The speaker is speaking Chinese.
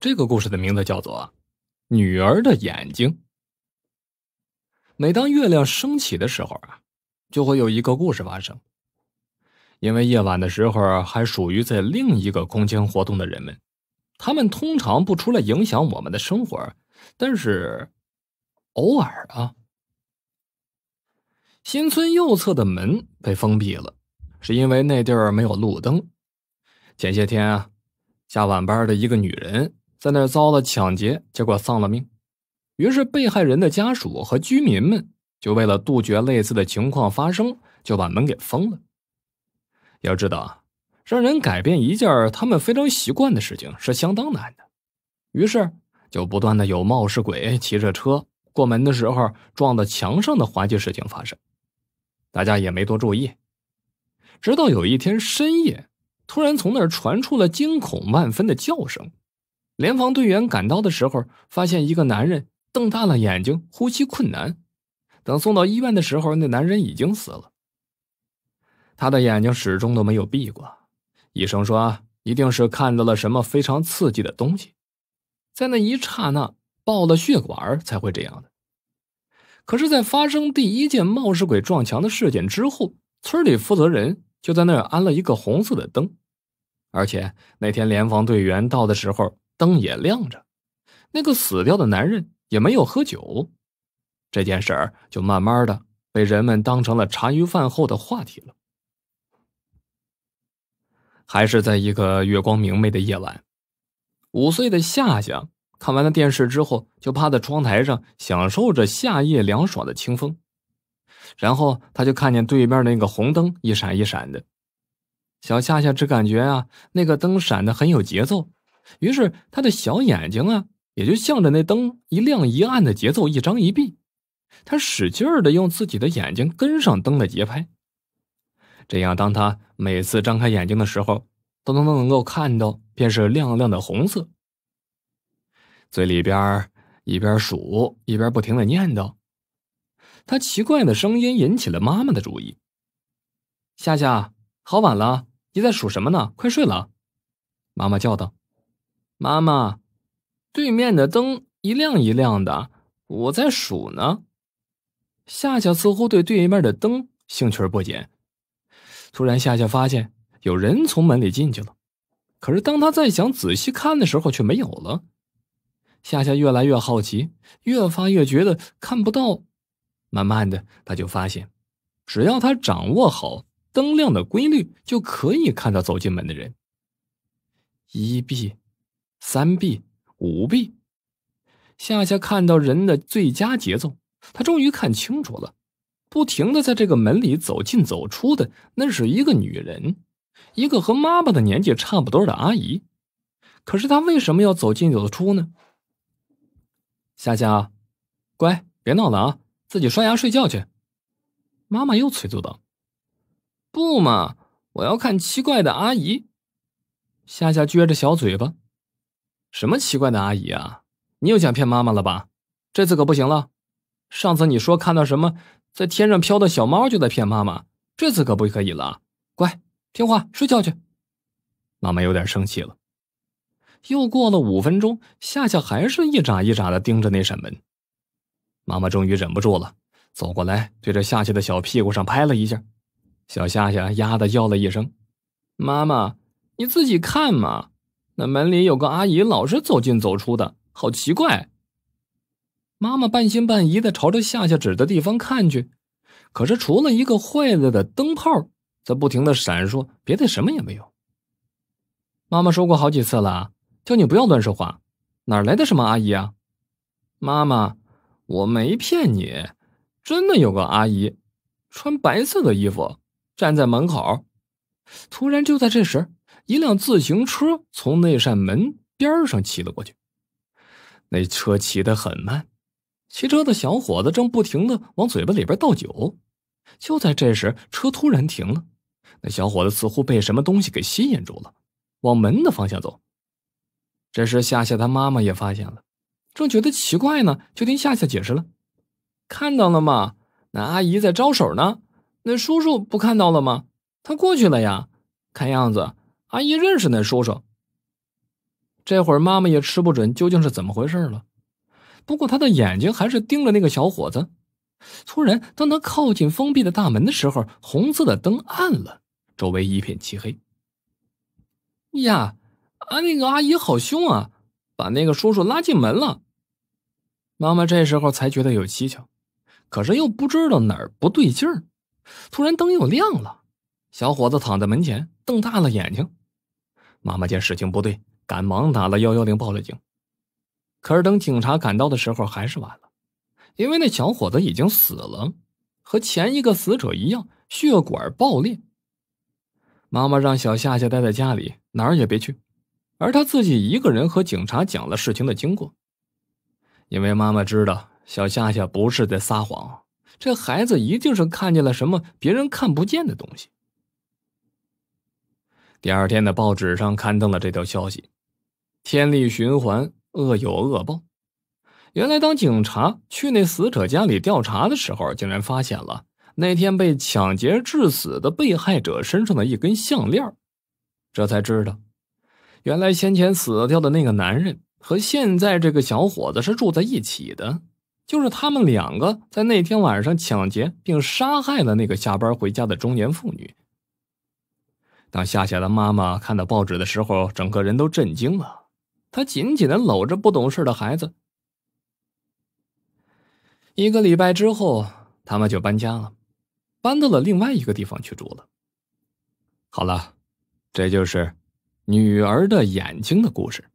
这个故事的名字叫做《女儿的眼睛》。每当月亮升起的时候啊，就会有一个故事发生。因为夜晚的时候还属于在另一个空间活动的人们，他们通常不出来影响我们的生活，但是偶尔啊，新村右侧的门被封闭了，是因为那地儿没有路灯。前些天啊，下晚班的一个女人。在那遭了抢劫，结果丧了命。于是被害人的家属和居民们就为了杜绝类似的情况发生，就把门给封了。要知道啊，让人改变一件他们非常习惯的事情是相当难的。于是就不断的有冒失鬼骑着车过门的时候撞到墙上的滑稽事情发生，大家也没多注意。直到有一天深夜，突然从那儿传出了惊恐万分的叫声。联防队员赶到的时候，发现一个男人瞪大了眼睛，呼吸困难。等送到医院的时候，那男人已经死了。他的眼睛始终都没有闭过。医生说，一定是看到了什么非常刺激的东西，在那一刹那爆了血管才会这样的。可是，在发生第一件冒失鬼撞墙的事件之后，村里负责人就在那儿安了一个红色的灯，而且那天联防队员到的时候。灯也亮着，那个死掉的男人也没有喝酒，这件事儿就慢慢的被人们当成了茶余饭后的话题了。还是在一个月光明媚的夜晚，五岁的夏夏看完了电视之后，就趴在窗台上享受着夏夜凉爽的清风，然后他就看见对面那个红灯一闪一闪的，小夏夏只感觉啊，那个灯闪的很有节奏。于是他的小眼睛啊，也就向着那灯一亮一暗的节奏一张一闭，他使劲儿的用自己的眼睛跟上灯的节拍。这样，当他每次张开眼睛的时候，都能能够看到便是亮亮的红色。嘴里边一边数一边不停的念叨，他奇怪的声音引起了妈妈的注意。夏夏，好晚了，你在数什么呢？快睡了，妈妈叫道。妈妈，对面的灯一亮一亮的，我在数呢。夏夏似乎对对面的灯兴趣不减。突然，夏夏发现有人从门里进去了，可是当她再想仔细看的时候，却没有了。夏夏越来越好奇，越发越觉得看不到。慢慢的，他就发现，只要他掌握好灯亮的规律，就可以看到走进门的人。一闭。三 B 五 B，夏夏看到人的最佳节奏，她终于看清楚了，不停的在这个门里走进走出的那是一个女人，一个和妈妈的年纪差不多的阿姨。可是她为什么要走进走出呢？夏夏，乖，别闹了啊，自己刷牙睡觉去。妈妈又催促道：“不嘛，我要看奇怪的阿姨。”夏夏撅着小嘴巴。什么奇怪的阿姨啊！你又想骗妈妈了吧？这次可不行了。上次你说看到什么在天上飘的小猫就在骗妈妈，这次可不可以了？乖，听话，睡觉去。妈妈有点生气了。又过了五分钟，夏夏还是一眨一眨的盯着那扇门。妈妈终于忍不住了，走过来对着夏夏的小屁股上拍了一下，小夏夏呀的叫了一声：“妈妈，你自己看嘛。”那门里有个阿姨，老是走进走出的，好奇怪。妈妈半信半疑的朝着下下纸的地方看去，可是除了一个坏了的灯泡在不停的闪烁，别的什么也没有。妈妈说过好几次了，叫你不要乱说话，哪来的什么阿姨啊？妈妈，我没骗你，真的有个阿姨，穿白色的衣服站在门口。突然，就在这时。一辆自行车从那扇门边上骑了过去，那车骑得很慢，骑车的小伙子正不停的往嘴巴里边倒酒。就在这时，车突然停了，那小伙子似乎被什么东西给吸引住了，往门的方向走。这时，夏夏他妈妈也发现了，正觉得奇怪呢，就听夏夏解释了：“看到了吗？那阿姨在招手呢，那叔叔不看到了吗？他过去了呀，看样子。”阿姨认识那叔叔。这会儿妈妈也吃不准究竟是怎么回事了，不过她的眼睛还是盯着那个小伙子。突然，当他靠近封闭的大门的时候，红色的灯暗了，周围一片漆黑。呀，啊，那个阿姨好凶啊，把那个叔叔拉进门了。妈妈这时候才觉得有蹊跷，可是又不知道哪儿不对劲儿。突然灯又亮了，小伙子躺在门前，瞪大了眼睛。妈妈见事情不对，赶忙打了幺幺零报了警。可是等警察赶到的时候，还是晚了，因为那小伙子已经死了，和前一个死者一样，血管爆裂。妈妈让小夏夏待在家里，哪儿也别去，而她自己一个人和警察讲了事情的经过。因为妈妈知道小夏夏不是在撒谎，这孩子一定是看见了什么别人看不见的东西。第二天的报纸上刊登了这条消息，天理循环，恶有恶报。原来，当警察去那死者家里调查的时候，竟然发现了那天被抢劫致死的被害者身上的一根项链。这才知道，原来先前死掉的那个男人和现在这个小伙子是住在一起的，就是他们两个在那天晚上抢劫并杀害了那个下班回家的中年妇女。当夏夏的妈妈看到报纸的时候，整个人都震惊了。她紧紧的搂着不懂事的孩子。一个礼拜之后，他们就搬家了，搬到了另外一个地方去住了。好了，这就是女儿的眼睛的故事。